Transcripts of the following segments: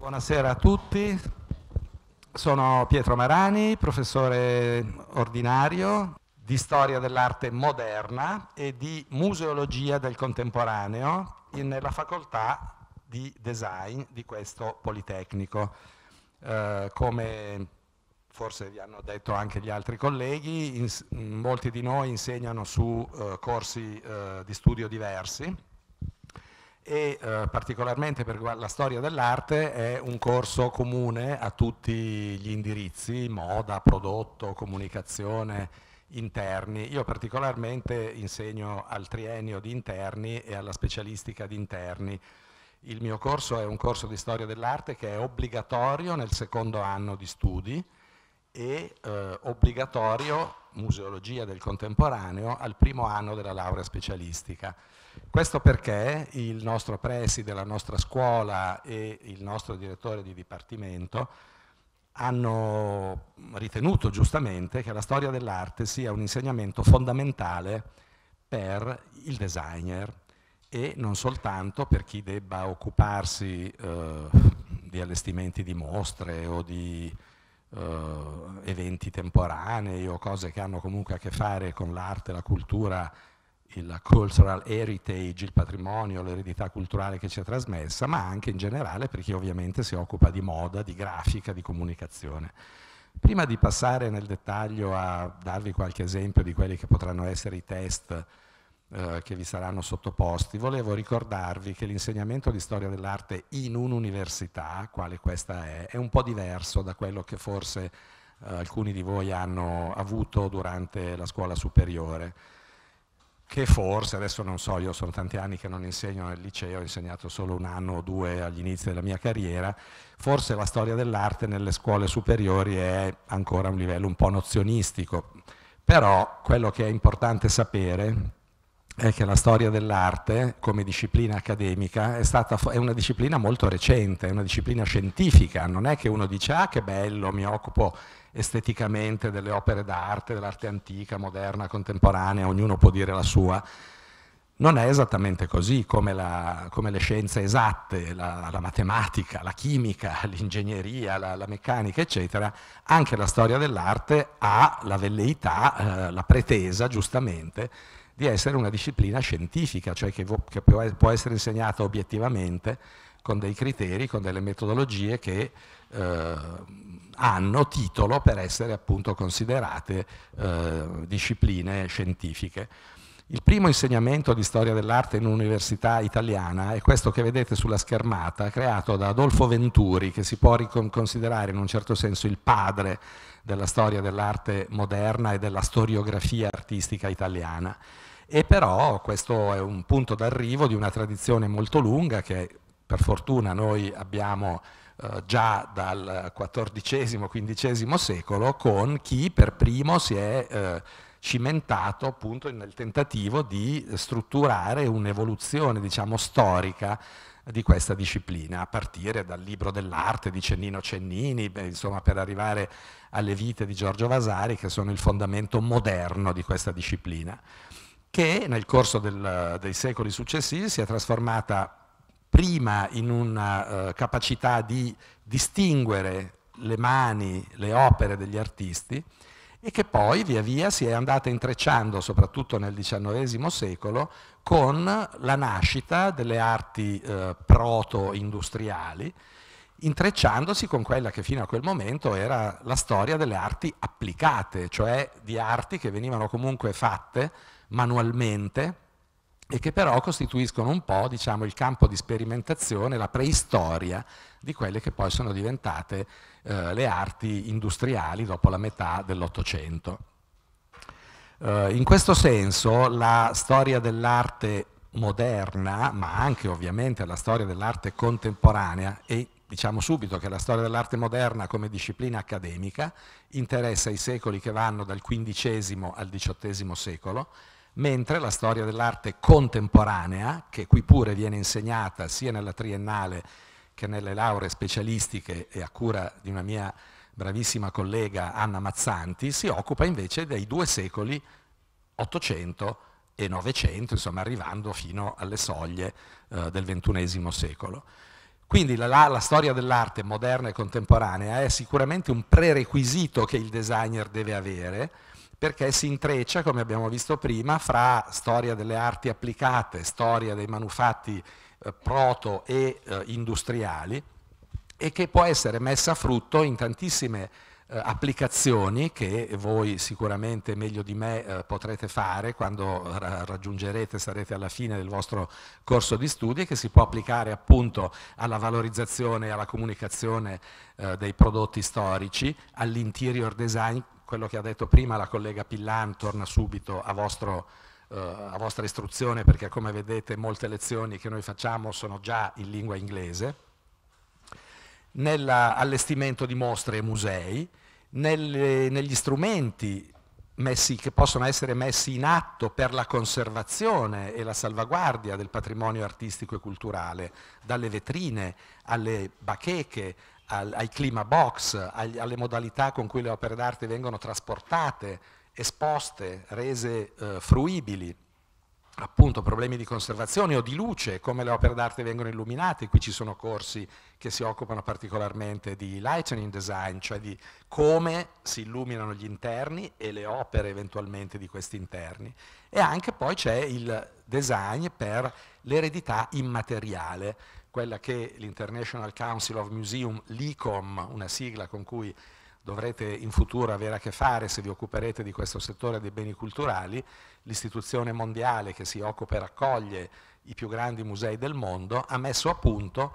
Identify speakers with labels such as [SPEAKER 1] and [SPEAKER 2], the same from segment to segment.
[SPEAKER 1] Buonasera a tutti, sono Pietro Marani, professore ordinario di storia dell'arte moderna e di museologia del contemporaneo nella facoltà di design di questo Politecnico. Eh, come forse vi hanno detto anche gli altri colleghi, in, molti di noi insegnano su eh, corsi eh, di studio diversi e eh, particolarmente per la storia dell'arte è un corso comune a tutti gli indirizzi, moda, prodotto, comunicazione, interni. Io particolarmente insegno al triennio di interni e alla specialistica di interni. Il mio corso è un corso di storia dell'arte che è obbligatorio nel secondo anno di studi e eh, obbligatorio museologia del contemporaneo al primo anno della laurea specialistica. Questo perché il nostro preside, la nostra scuola e il nostro direttore di dipartimento hanno ritenuto giustamente che la storia dell'arte sia un insegnamento fondamentale per il designer e non soltanto per chi debba occuparsi eh, di allestimenti di mostre o di eh, eventi temporanei o cose che hanno comunque a che fare con l'arte, la cultura, il cultural heritage, il patrimonio, l'eredità culturale che ci è trasmessa, ma anche in generale per chi ovviamente si occupa di moda, di grafica, di comunicazione. Prima di passare nel dettaglio a darvi qualche esempio di quelli che potranno essere i test eh, che vi saranno sottoposti, volevo ricordarvi che l'insegnamento di storia dell'arte in un'università, quale questa è, è un po' diverso da quello che forse eh, alcuni di voi hanno avuto durante la scuola superiore che forse, adesso non so, io sono tanti anni che non insegno nel liceo, ho insegnato solo un anno o due agli inizi della mia carriera, forse la storia dell'arte nelle scuole superiori è ancora a un livello un po' nozionistico, però quello che è importante sapere è è che la storia dell'arte come disciplina accademica è, stata, è, una disciplina molto recente, è una disciplina scientifica, non è che uno dice ah che bello, mi occupo esteticamente delle opere d'arte, dell'arte antica, moderna, contemporanea, ognuno può dire la sua. Non è esattamente così come, la, come le scienze esatte, la, la, matematica, la chimica, l'ingegneria, la, la, meccanica, eccetera. Anche la storia dell'arte ha la velleità, eh, la pretesa, giustamente, di essere una disciplina scientifica, cioè che, che può essere insegnata obiettivamente con dei criteri, con delle metodologie che eh, hanno titolo per essere appunto considerate eh, discipline scientifiche. Il primo insegnamento di storia dell'arte in un'università italiana è questo che vedete sulla schermata, creato da Adolfo Venturi, che si può considerare in un certo senso il padre della storia dell'arte moderna e della storiografia artistica italiana. E però questo è un punto d'arrivo di una tradizione molto lunga che per fortuna noi abbiamo eh, già dal XIV-XV secolo con chi per primo si è eh, cimentato appunto nel tentativo di strutturare un'evoluzione diciamo storica di questa disciplina, a partire dal libro dell'arte di Cennino Cennini, beh, insomma per arrivare alle vite di Giorgio Vasari che sono il fondamento moderno di questa disciplina che nel corso del, dei secoli successivi si è trasformata prima in una eh, capacità di distinguere le mani, le opere degli artisti e che poi via via si è andata intrecciando, soprattutto nel XIX secolo, con la nascita delle arti eh, proto-industriali, intrecciandosi con quella che fino a quel momento era la storia delle arti applicate, cioè di arti che venivano comunque fatte manualmente e che però costituiscono un po' diciamo, il campo di sperimentazione, la preistoria di quelle che poi sono diventate eh, le arti industriali dopo la metà dell'Ottocento. Eh, in questo senso la storia dell'arte moderna, ma anche ovviamente la storia dell'arte contemporanea e diciamo subito che la storia dell'arte moderna come disciplina accademica interessa i secoli che vanno dal XV al XVIII secolo mentre la storia dell'arte contemporanea, che qui pure viene insegnata sia nella triennale che nelle lauree specialistiche e a cura di una mia bravissima collega Anna Mazzanti, si occupa invece dei due secoli 800 e 900, insomma arrivando fino alle soglie eh, del XXI secolo. Quindi la, la, la storia dell'arte moderna e contemporanea è sicuramente un prerequisito che il designer deve avere, perché si intreccia, come abbiamo visto prima, fra storia delle arti applicate, storia dei manufatti eh, proto e eh, industriali e che può essere messa a frutto in tantissime eh, applicazioni che voi sicuramente meglio di me eh, potrete fare quando ra raggiungerete, sarete alla fine del vostro corso di studi, che si può applicare appunto alla valorizzazione e alla comunicazione eh, dei prodotti storici, all'interior design quello che ha detto prima la collega Pillan torna subito a, vostro, eh, a vostra istruzione perché come vedete molte lezioni che noi facciamo sono già in lingua inglese, nell'allestimento di mostre e musei, nelle, negli strumenti messi, che possono essere messi in atto per la conservazione e la salvaguardia del patrimonio artistico e culturale, dalle vetrine alle bacheche, al, ai clima box, agli, alle modalità con cui le opere d'arte vengono trasportate, esposte, rese eh, fruibili, appunto problemi di conservazione o di luce, come le opere d'arte vengono illuminate, qui ci sono corsi che si occupano particolarmente di lightning design, cioè di come si illuminano gli interni e le opere eventualmente di questi interni. E anche poi c'è il design per l'eredità immateriale, quella che l'International Council of Museum, l'ICOM, una sigla con cui dovrete in futuro avere a che fare se vi occuperete di questo settore dei beni culturali, l'istituzione mondiale che si occupa e raccoglie i più grandi musei del mondo, ha messo a punto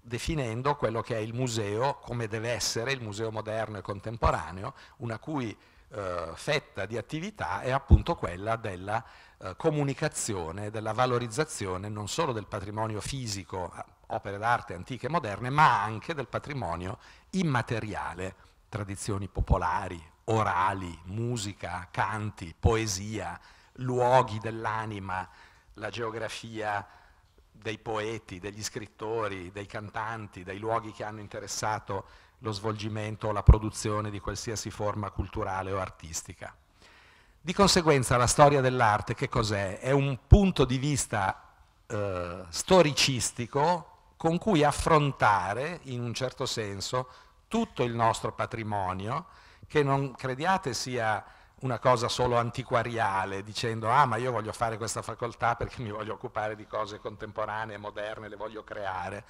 [SPEAKER 1] definendo quello che è il museo, come deve essere il museo moderno e contemporaneo, una cui eh, fetta di attività è appunto quella della eh, comunicazione, della valorizzazione non solo del patrimonio fisico, eh, opere d'arte antiche e moderne, ma anche del patrimonio immateriale, tradizioni popolari, orali, musica, canti, poesia, luoghi dell'anima, la geografia dei poeti, degli scrittori, dei cantanti, dei luoghi che hanno interessato lo svolgimento o la produzione di qualsiasi forma culturale o artistica. Di conseguenza la storia dell'arte che cos'è? È un punto di vista eh, storicistico con cui affrontare, in un certo senso, tutto il nostro patrimonio, che non crediate sia una cosa solo antiquariale, dicendo ah ma io voglio fare questa facoltà perché mi voglio occupare di cose contemporanee, moderne, le voglio creare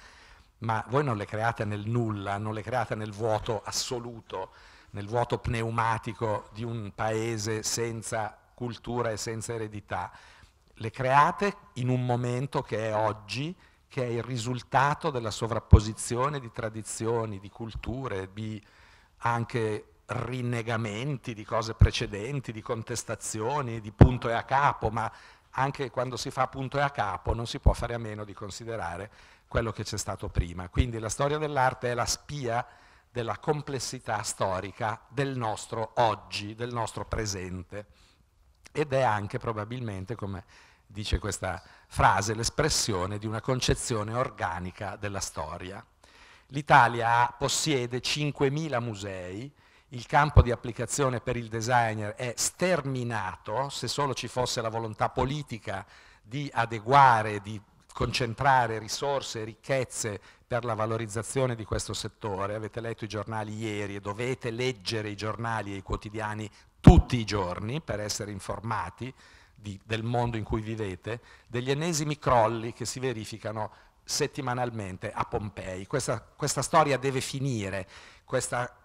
[SPEAKER 1] ma voi non le create nel nulla, non le create nel vuoto assoluto, nel vuoto pneumatico di un paese senza cultura e senza eredità, le create in un momento che è oggi, che è il risultato della sovrapposizione di tradizioni, di culture, di anche rinnegamenti di cose precedenti, di contestazioni, di punto e a capo, ma anche quando si fa punto e a capo non si può fare a meno di considerare quello che c'è stato prima. Quindi la storia dell'arte è la spia della complessità storica del nostro oggi, del nostro presente ed è anche probabilmente, come dice questa frase, l'espressione di una concezione organica della storia. L'Italia possiede 5.000 musei, il campo di applicazione per il designer è sterminato, se solo ci fosse la volontà politica di adeguare, di concentrare risorse e ricchezze per la valorizzazione di questo settore. Avete letto i giornali ieri e dovete leggere i giornali e i quotidiani tutti i giorni per essere informati di, del mondo in cui vivete, degli ennesimi crolli che si verificano settimanalmente a Pompei. Questa, questa storia deve finire, questa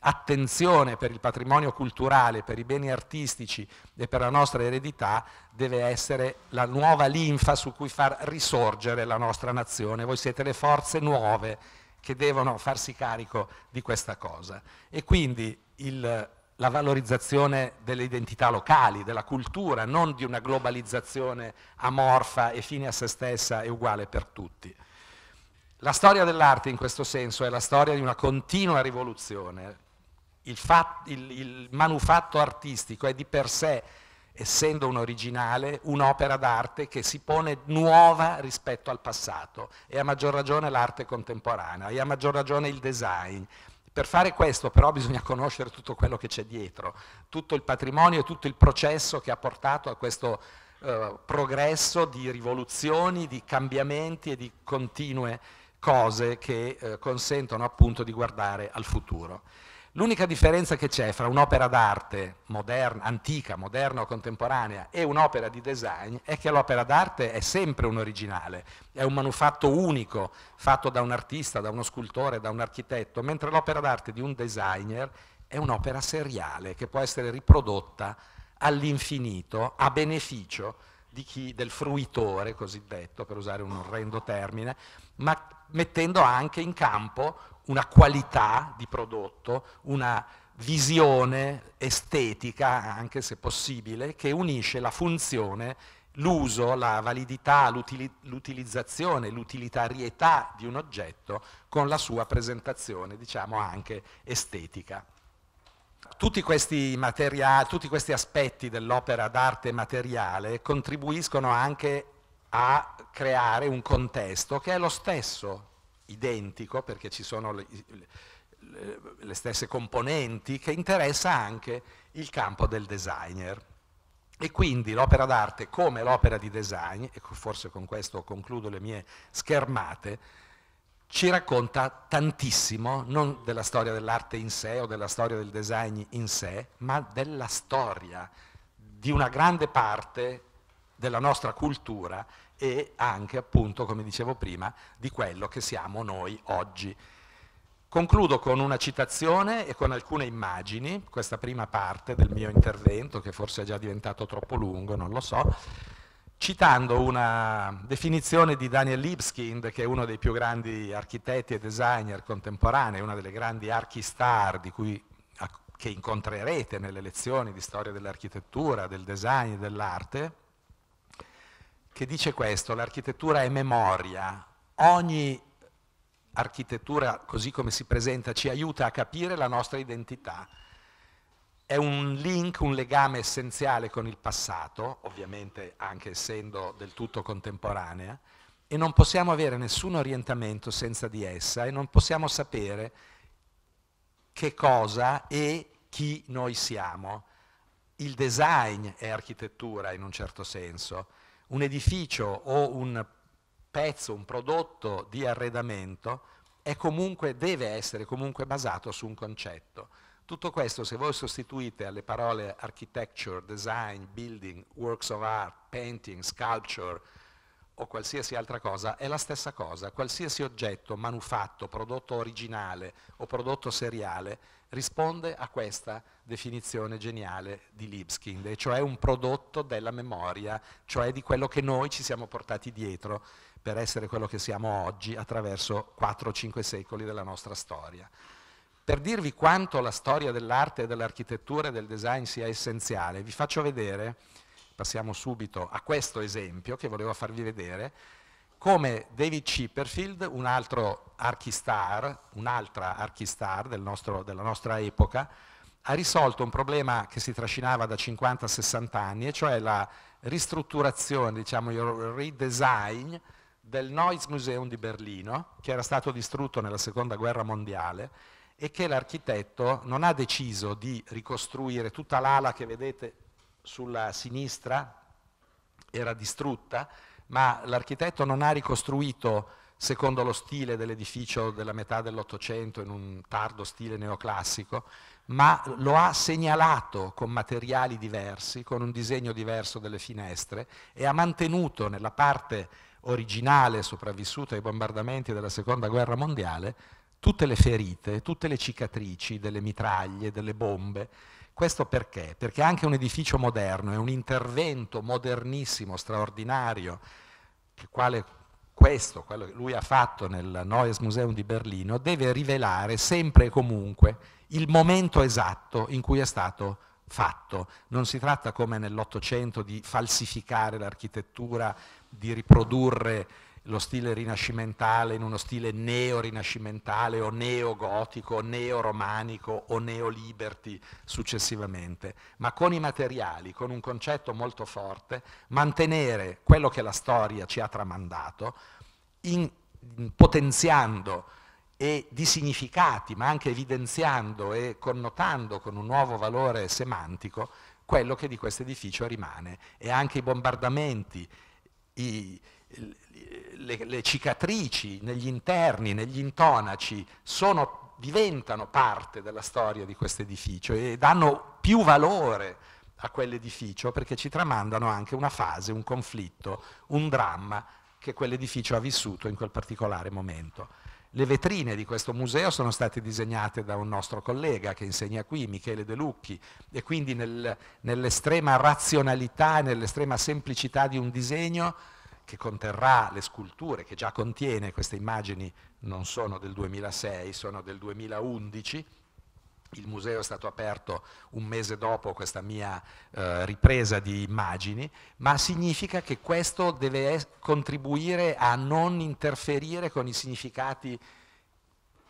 [SPEAKER 1] attenzione per il patrimonio culturale, per i beni artistici e per la nostra eredità deve essere la nuova linfa su cui far risorgere la nostra nazione. Voi siete le forze nuove che devono farsi carico di questa cosa. E quindi il, la valorizzazione delle identità locali, della cultura, non di una globalizzazione amorfa e fine a se stessa e uguale per tutti. La storia dell'arte in questo senso è la storia di una continua rivoluzione. Il, fat, il, il manufatto artistico è di per sé, essendo un originale, un'opera d'arte che si pone nuova rispetto al passato e a maggior ragione l'arte contemporanea e a maggior ragione il design. Per fare questo però bisogna conoscere tutto quello che c'è dietro, tutto il patrimonio e tutto il processo che ha portato a questo eh, progresso di rivoluzioni, di cambiamenti e di continue rivoluzioni cose che eh, consentono appunto di guardare al futuro. L'unica differenza che c'è fra un'opera d'arte moderna, antica, moderna o contemporanea e un'opera di design è che l'opera d'arte è sempre un originale, è un manufatto unico fatto da un artista, da uno scultore, da un architetto, mentre l'opera d'arte di un designer è un'opera seriale che può essere riprodotta all'infinito a beneficio chi, del fruitore cosiddetto, per usare un orrendo termine, ma mettendo anche in campo una qualità di prodotto, una visione estetica, anche se possibile, che unisce la funzione, l'uso, la validità, l'utilizzazione, l'utilitarietà di un oggetto con la sua presentazione, diciamo anche estetica. Tutti questi, tutti questi aspetti dell'opera d'arte materiale contribuiscono anche a creare un contesto che è lo stesso, identico, perché ci sono le, le, le stesse componenti, che interessa anche il campo del designer. E quindi l'opera d'arte come l'opera di design, e forse con questo concludo le mie schermate, ci racconta tantissimo, non della storia dell'arte in sé o della storia del design in sé, ma della storia di una grande parte della nostra cultura e anche, appunto, come dicevo prima, di quello che siamo noi oggi. Concludo con una citazione e con alcune immagini, questa prima parte del mio intervento, che forse è già diventato troppo lungo, non lo so, citando una definizione di Daniel Lipskind, che è uno dei più grandi architetti e designer contemporanei, una delle grandi archistar di cui che incontrerete nelle lezioni di storia dell'architettura, del design e dell'arte, che dice questo, l'architettura è memoria, ogni architettura così come si presenta ci aiuta a capire la nostra identità, è un link, un legame essenziale con il passato, ovviamente anche essendo del tutto contemporanea, e non possiamo avere nessun orientamento senza di essa e non possiamo sapere che cosa e chi noi siamo. Il design è architettura in un certo senso, un edificio o un pezzo, un prodotto di arredamento è comunque, deve essere comunque basato su un concetto. Tutto questo, se voi sostituite alle parole architecture, design, building, works of art, painting, sculpture, o qualsiasi altra cosa è la stessa cosa, qualsiasi oggetto, manufatto, prodotto originale o prodotto seriale risponde a questa definizione geniale di Lipskind, e cioè un prodotto della memoria, cioè di quello che noi ci siamo portati dietro per essere quello che siamo oggi attraverso 4-5 secoli della nostra storia. Per dirvi quanto la storia dell'arte, dell'architettura e del design sia essenziale, vi faccio vedere passiamo subito a questo esempio che volevo farvi vedere, come David Chipperfield, un altro archistar, un'altra archistar del nostro, della nostra epoca, ha risolto un problema che si trascinava da 50 60 anni, e cioè la ristrutturazione, diciamo il redesign del Neues Museum di Berlino, che era stato distrutto nella Seconda Guerra Mondiale e che l'architetto non ha deciso di ricostruire tutta l'ala che vedete sulla sinistra era distrutta, ma l'architetto non ha ricostruito secondo lo stile dell'edificio della metà dell'Ottocento in un tardo stile neoclassico, ma lo ha segnalato con materiali diversi, con un disegno diverso delle finestre e ha mantenuto nella parte originale sopravvissuta ai bombardamenti della Seconda Guerra Mondiale tutte le ferite, tutte le cicatrici delle mitraglie, delle bombe questo perché? Perché anche un edificio moderno è un intervento modernissimo, straordinario, che quale questo, quello che lui ha fatto nel Neues Museum di Berlino, deve rivelare sempre e comunque il momento esatto in cui è stato fatto. Non si tratta come nell'Ottocento di falsificare l'architettura, di riprodurre lo stile rinascimentale in uno stile neo-rinascimentale o neo-gotico, o neo-romanico o neo-liberty successivamente, ma con i materiali, con un concetto molto forte, mantenere quello che la storia ci ha tramandato, in, in, potenziando e di significati, ma anche evidenziando e connotando con un nuovo valore semantico quello che di questo edificio rimane e anche i bombardamenti, i, le, le cicatrici negli interni, negli intonaci, sono, diventano parte della storia di questo edificio e danno più valore a quell'edificio perché ci tramandano anche una fase, un conflitto, un dramma che quell'edificio ha vissuto in quel particolare momento. Le vetrine di questo museo sono state disegnate da un nostro collega che insegna qui, Michele De Lucchi, e quindi nel, nell'estrema razionalità e nell'estrema semplicità di un disegno che conterrà le sculture, che già contiene queste immagini, non sono del 2006, sono del 2011. Il museo è stato aperto un mese dopo questa mia eh, ripresa di immagini, ma significa che questo deve contribuire a non interferire con i significati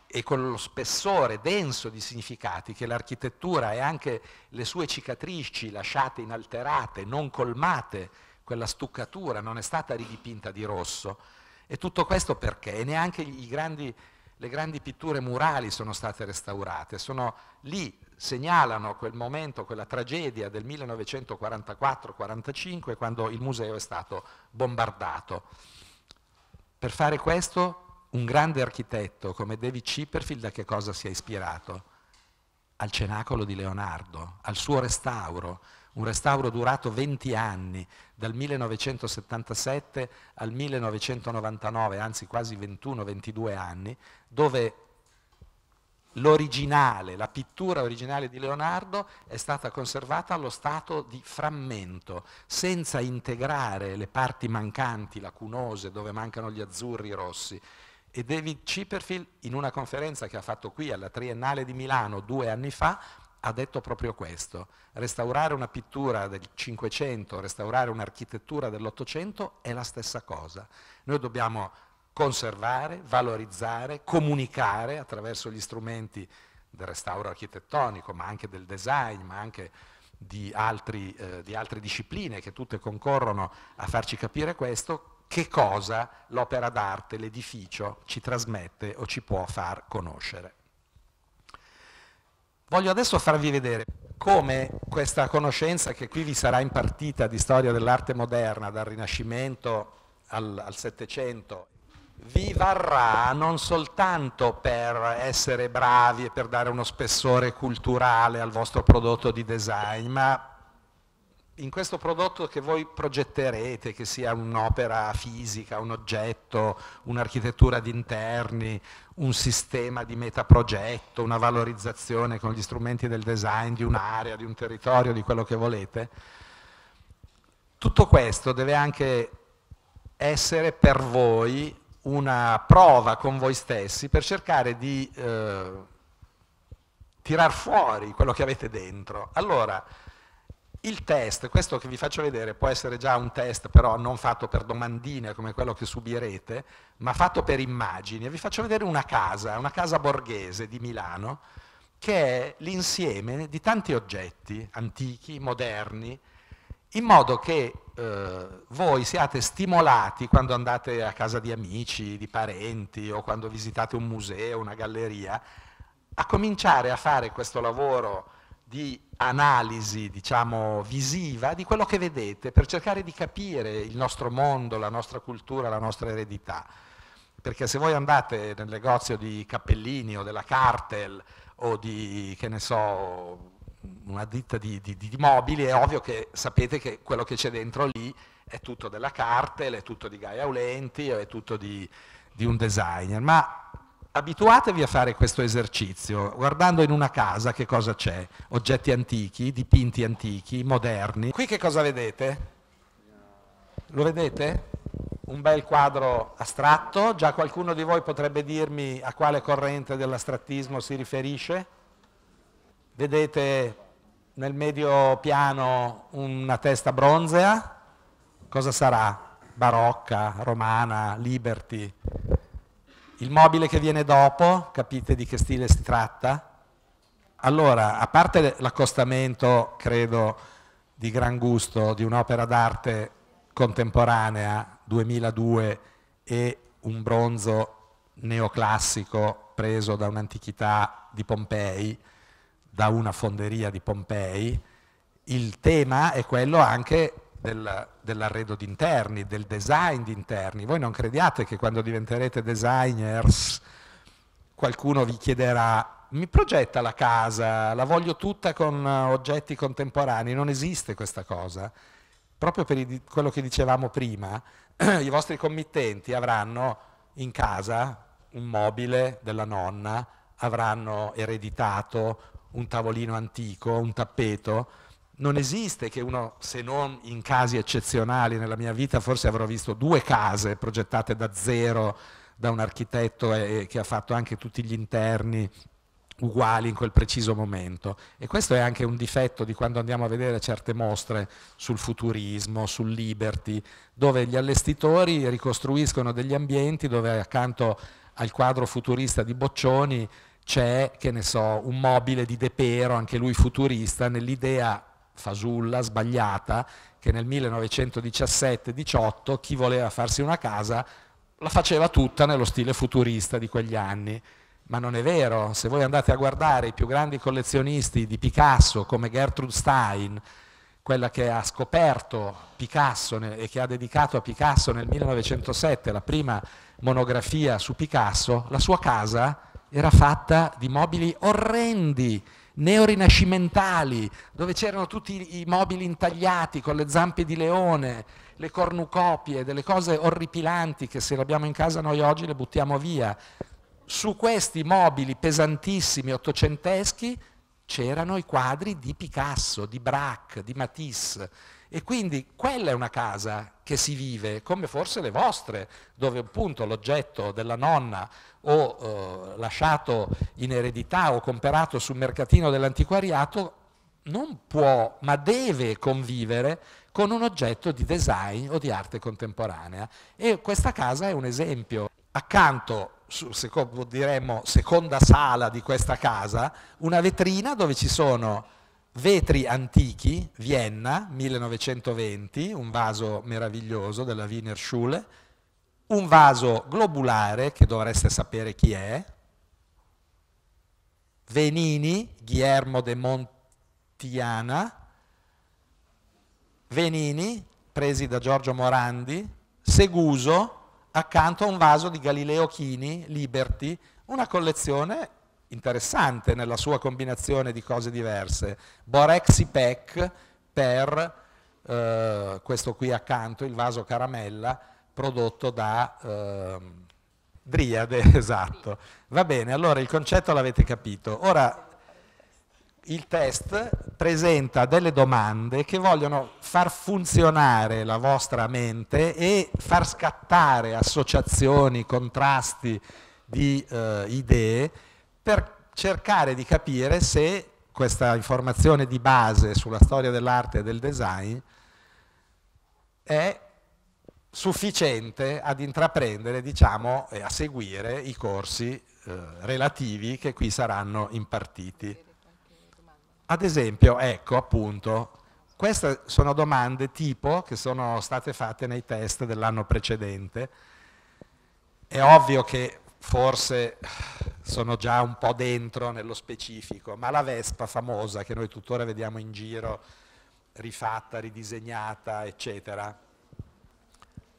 [SPEAKER 1] e con lo spessore denso di significati che l'architettura e anche le sue cicatrici lasciate inalterate, non colmate, quella stuccatura non è stata ridipinta di rosso. E tutto questo perché? E neanche grandi, le grandi pitture murali sono state restaurate, sono lì, segnalano quel momento, quella tragedia del 1944-45 quando il museo è stato bombardato. Per fare questo un grande architetto come David Cipperfield a che cosa si è ispirato? Al cenacolo di Leonardo, al suo restauro, un restauro durato 20 anni, dal 1977 al 1999, anzi quasi 21-22 anni, dove l'originale, la pittura originale di Leonardo è stata conservata allo stato di frammento, senza integrare le parti mancanti, lacunose, dove mancano gli azzurri, i rossi. E David Cipperfield, in una conferenza che ha fatto qui alla Triennale di Milano due anni fa, ha detto proprio questo, restaurare una pittura del Cinquecento, restaurare un'architettura dell'Ottocento è la stessa cosa. Noi dobbiamo conservare, valorizzare, comunicare attraverso gli strumenti del restauro architettonico, ma anche del design, ma anche di, altri, eh, di altre discipline che tutte concorrono a farci capire questo, che cosa l'opera d'arte, l'edificio ci trasmette o ci può far conoscere. Voglio adesso farvi vedere come questa conoscenza che qui vi sarà impartita di storia dell'arte moderna, dal Rinascimento al Settecento, vi varrà non soltanto per essere bravi e per dare uno spessore culturale al vostro prodotto di design, ma in questo prodotto che voi progetterete, che sia un'opera fisica, un oggetto, un'architettura di interni, un sistema di metaprogetto, una valorizzazione con gli strumenti del design di un'area, di un territorio, di quello che volete, tutto questo deve anche essere per voi una prova con voi stessi per cercare di eh, tirar fuori quello che avete dentro. Allora, il test, questo che vi faccio vedere, può essere già un test però non fatto per domandine come quello che subirete, ma fatto per immagini. Vi faccio vedere una casa, una casa borghese di Milano, che è l'insieme di tanti oggetti antichi, moderni, in modo che eh, voi siate stimolati quando andate a casa di amici, di parenti o quando visitate un museo, una galleria, a cominciare a fare questo lavoro di analisi, diciamo, visiva di quello che vedete per cercare di capire il nostro mondo, la nostra cultura, la nostra eredità. Perché se voi andate nel negozio di Cappellini o della Cartel o di, che ne so, una ditta di, di, di mobili, è ovvio che sapete che quello che c'è dentro lì è tutto della Cartel, è tutto di Gaia Aulenti, è tutto di, di un designer. Ma Abituatevi a fare questo esercizio, guardando in una casa che cosa c'è, oggetti antichi, dipinti antichi, moderni. Qui che cosa vedete? Lo vedete? Un bel quadro astratto, già qualcuno di voi potrebbe dirmi a quale corrente dell'astrattismo si riferisce? Vedete nel medio piano una testa bronzea? Cosa sarà? Barocca, romana, liberty? Il mobile che viene dopo, capite di che stile si tratta? Allora, a parte l'accostamento, credo, di gran gusto di un'opera d'arte contemporanea 2002 e un bronzo neoclassico preso da un'antichità di Pompei, da una fonderia di Pompei, il tema è quello anche del, dell'arredo di interni, del design di interni. Voi non crediate che quando diventerete designers qualcuno vi chiederà mi progetta la casa, la voglio tutta con eh, oggetti contemporanei, non esiste questa cosa. Proprio per quello che dicevamo prima, i vostri committenti avranno in casa un mobile della nonna, avranno ereditato un tavolino antico, un tappeto, non esiste che uno, se non in casi eccezionali, nella mia vita forse avrò visto due case progettate da zero da un architetto e, che ha fatto anche tutti gli interni uguali in quel preciso momento. E questo è anche un difetto di quando andiamo a vedere certe mostre sul futurismo, sul liberty, dove gli allestitori ricostruiscono degli ambienti dove accanto al quadro futurista di Boccioni c'è, che ne so, un mobile di De Pero, anche lui futurista, nell'idea fasulla, sbagliata, che nel 1917-18 chi voleva farsi una casa la faceva tutta nello stile futurista di quegli anni. Ma non è vero, se voi andate a guardare i più grandi collezionisti di Picasso come Gertrude Stein, quella che ha scoperto Picasso e che ha dedicato a Picasso nel 1907 la prima monografia su Picasso, la sua casa era fatta di mobili orrendi, neorinascimentali, dove c'erano tutti i mobili intagliati con le zampe di leone, le cornucopie, delle cose orripilanti che se le abbiamo in casa noi oggi le buttiamo via. Su questi mobili pesantissimi ottocenteschi c'erano i quadri di Picasso, di Braque, di Matisse. E quindi quella è una casa che si vive, come forse le vostre, dove appunto l'oggetto della nonna o eh, lasciato in eredità o comperato sul mercatino dell'antiquariato non può ma deve convivere con un oggetto di design o di arte contemporanea e questa casa è un esempio. Accanto, su, secondo, diremmo, seconda sala di questa casa, una vetrina dove ci sono vetri antichi, Vienna 1920, un vaso meraviglioso della Wiener Schule, un vaso globulare, che dovreste sapere chi è, Venini, Guillermo de Montiana, Venini, presi da Giorgio Morandi, Seguso, accanto a un vaso di Galileo Chini, Liberty, una collezione interessante nella sua combinazione di cose diverse. Borexipec per eh, questo qui accanto, il vaso caramella, prodotto da eh, Driade, esatto. Va bene, allora il concetto l'avete capito. Ora il test presenta delle domande che vogliono far funzionare la vostra mente e far scattare associazioni, contrasti di eh, idee per cercare di capire se questa informazione di base sulla storia dell'arte e del design è sufficiente ad intraprendere, diciamo, e a seguire i corsi eh, relativi che qui saranno impartiti. Ad esempio, ecco appunto, queste sono domande tipo che sono state fatte nei test dell'anno precedente. È ovvio che forse sono già un po' dentro nello specifico, ma la Vespa famosa che noi tuttora vediamo in giro, rifatta, ridisegnata, eccetera,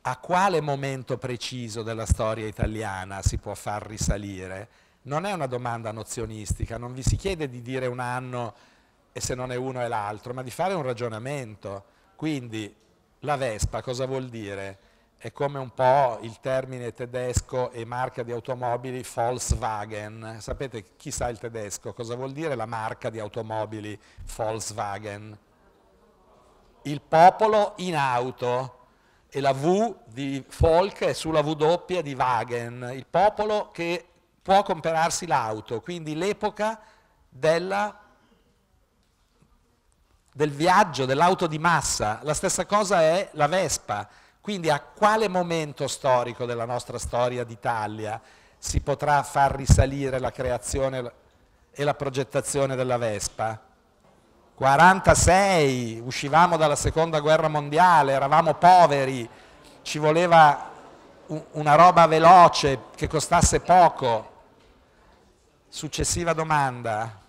[SPEAKER 1] a quale momento preciso della storia italiana si può far risalire? Non è una domanda nozionistica, non vi si chiede di dire un anno e se non è uno è l'altro, ma di fare un ragionamento. Quindi la Vespa cosa vuol dire? È come un po' il termine tedesco e marca di automobili Volkswagen. Sapete chi sa il tedesco? Cosa vuol dire la marca di automobili Volkswagen? Il popolo in auto e la V di Folk è sulla W di Wagen, il popolo che può comperarsi l'auto, quindi l'epoca della, del viaggio, dell'auto di massa. La stessa cosa è la Vespa, quindi a quale momento storico della nostra storia d'Italia si potrà far risalire la creazione e la progettazione della Vespa? 46, uscivamo dalla seconda guerra mondiale, eravamo poveri, ci voleva una roba veloce che costasse poco. Successiva domanda.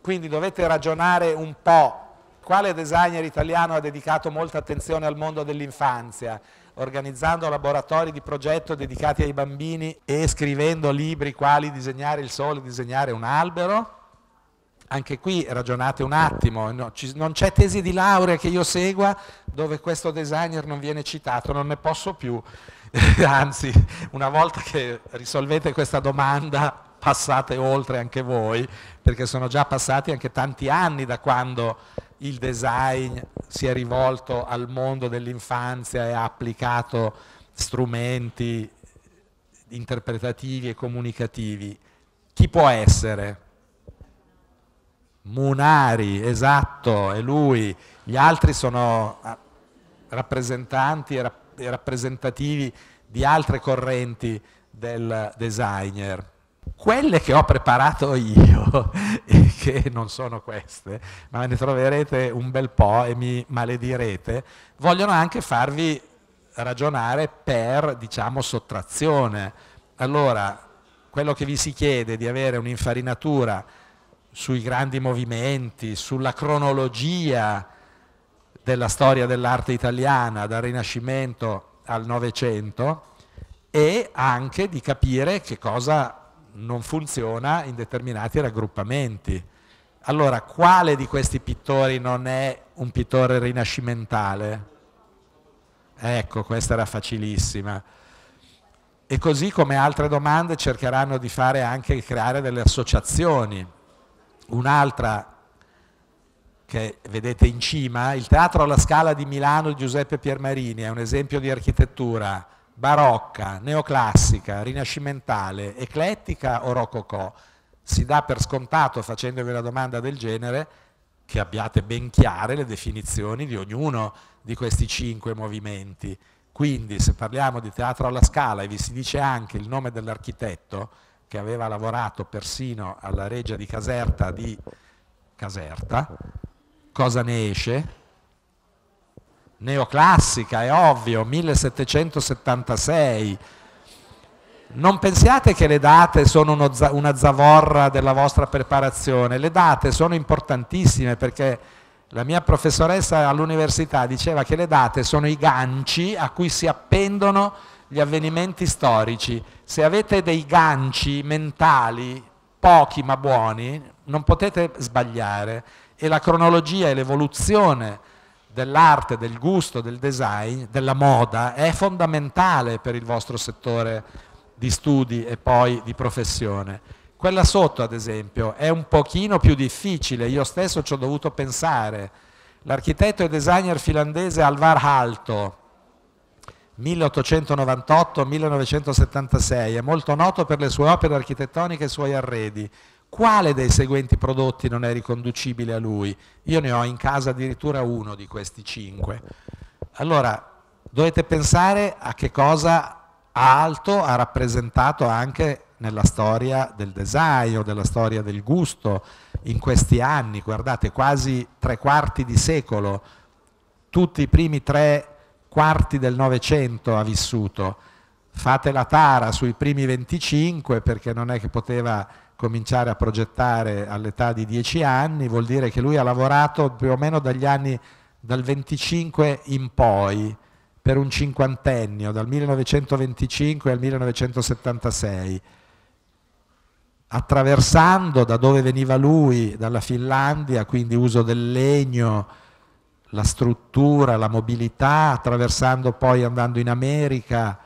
[SPEAKER 1] Quindi dovete ragionare un po'. Quale designer italiano ha dedicato molta attenzione al mondo dell'infanzia, organizzando laboratori di progetto dedicati ai bambini e scrivendo libri quali disegnare il sole, disegnare un albero? anche qui ragionate un attimo, no, ci, non c'è tesi di laurea che io segua dove questo designer non viene citato, non ne posso più. Anzi, una volta che risolvete questa domanda passate oltre anche voi, perché sono già passati anche tanti anni da quando il design si è rivolto al mondo dell'infanzia e ha applicato strumenti interpretativi e comunicativi. Chi può essere? Munari, esatto, è lui. Gli altri sono ah, rappresentanti e rappresentativi di altre correnti del designer. Quelle che ho preparato io, che non sono queste, ma ne troverete un bel po' e mi maledirete, vogliono anche farvi ragionare per, diciamo, sottrazione. Allora, quello che vi si chiede di avere un'infarinatura sui grandi movimenti, sulla cronologia della storia dell'arte italiana dal Rinascimento al Novecento e anche di capire che cosa non funziona in determinati raggruppamenti. Allora, quale di questi pittori non è un pittore rinascimentale? Ecco, questa era facilissima. E così come altre domande cercheranno di fare anche creare delle associazioni un'altra che vedete in cima, il Teatro alla Scala di Milano di Giuseppe Piermarini, è un esempio di architettura barocca, neoclassica, rinascimentale, eclettica o rococò. Si dà per scontato, facendovi una domanda del genere, che abbiate ben chiare le definizioni di ognuno di questi cinque movimenti. Quindi se parliamo di teatro alla scala e vi si dice anche il nome dell'architetto, che aveva lavorato persino alla regia di Caserta di Caserta, cosa ne esce? Neoclassica, è ovvio, 1776. Non pensiate che le date sono una zavorra della vostra preparazione, le date sono importantissime perché la mia professoressa all'università diceva che le date sono i ganci a cui si appendono gli avvenimenti storici, se avete dei ganci mentali, pochi ma buoni, non potete sbagliare e la cronologia e l'evoluzione dell'arte, del gusto, del design, della moda è fondamentale per il vostro settore di studi e poi di professione. Quella sotto, ad esempio, è un pochino più difficile, io stesso ci ho dovuto pensare. L'architetto e designer finlandese Alvar Aalto, 1898-1976, è molto noto per le sue opere architettoniche e i suoi arredi. Quale dei seguenti prodotti non è riconducibile a lui? Io ne ho in casa addirittura uno di questi cinque. Allora, dovete pensare a che cosa Alto ha rappresentato anche nella storia del design o della storia del gusto in questi anni, guardate, quasi tre quarti di secolo, tutti i primi tre quarti del Novecento ha vissuto. Fate la tara sui primi 25 perché non è che poteva cominciare a progettare all'età di 10 anni, vuol dire che lui ha lavorato più o meno dagli anni dal 25 in poi per un cinquantennio, dal 1925 al 1976, attraversando da dove veniva lui, dalla Finlandia, quindi uso del legno, la struttura, la mobilità, attraversando poi andando in America,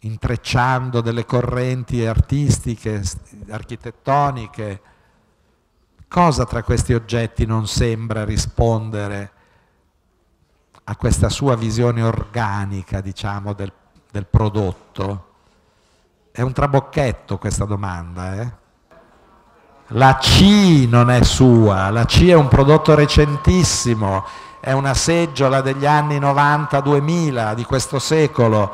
[SPEAKER 1] intrecciando delle correnti artistiche, architettoniche. Cosa tra questi oggetti non sembra rispondere a questa sua visione organica, diciamo, del, del prodotto? È un trabocchetto questa domanda, eh? La C non è sua, la C è un prodotto recentissimo, è una seggiola degli anni 90-2000 di questo secolo,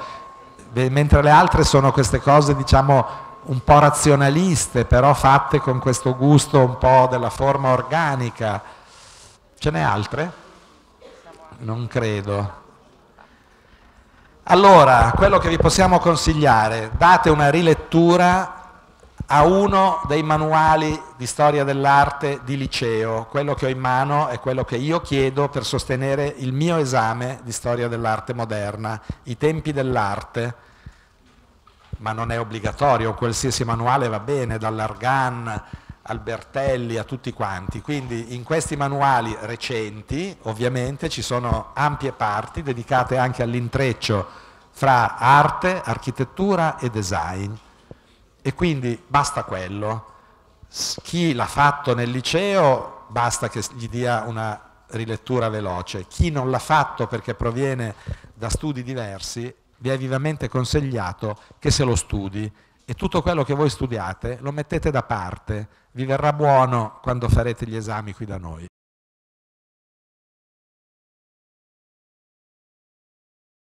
[SPEAKER 1] mentre le altre sono queste cose diciamo un po' razionaliste, però fatte con questo gusto un po' della forma organica. Ce n'è altre? Non credo. Allora, quello che vi possiamo consigliare, date una rilettura a uno dei manuali di storia dell'arte di liceo. Quello che ho in mano è quello che io chiedo per sostenere il mio esame di storia dell'arte moderna, i tempi dell'arte, ma non è obbligatorio, qualsiasi manuale va bene, dall'Argan al Bertelli a tutti quanti. Quindi in questi manuali recenti ovviamente ci sono ampie parti dedicate anche all'intreccio fra arte, architettura e design e quindi basta quello. Chi l'ha fatto nel liceo basta che gli dia una rilettura veloce, chi non l'ha fatto perché proviene da studi diversi vi è vivamente consigliato che se lo studi e tutto quello che voi studiate lo mettete da parte, vi verrà buono quando farete gli esami qui da noi.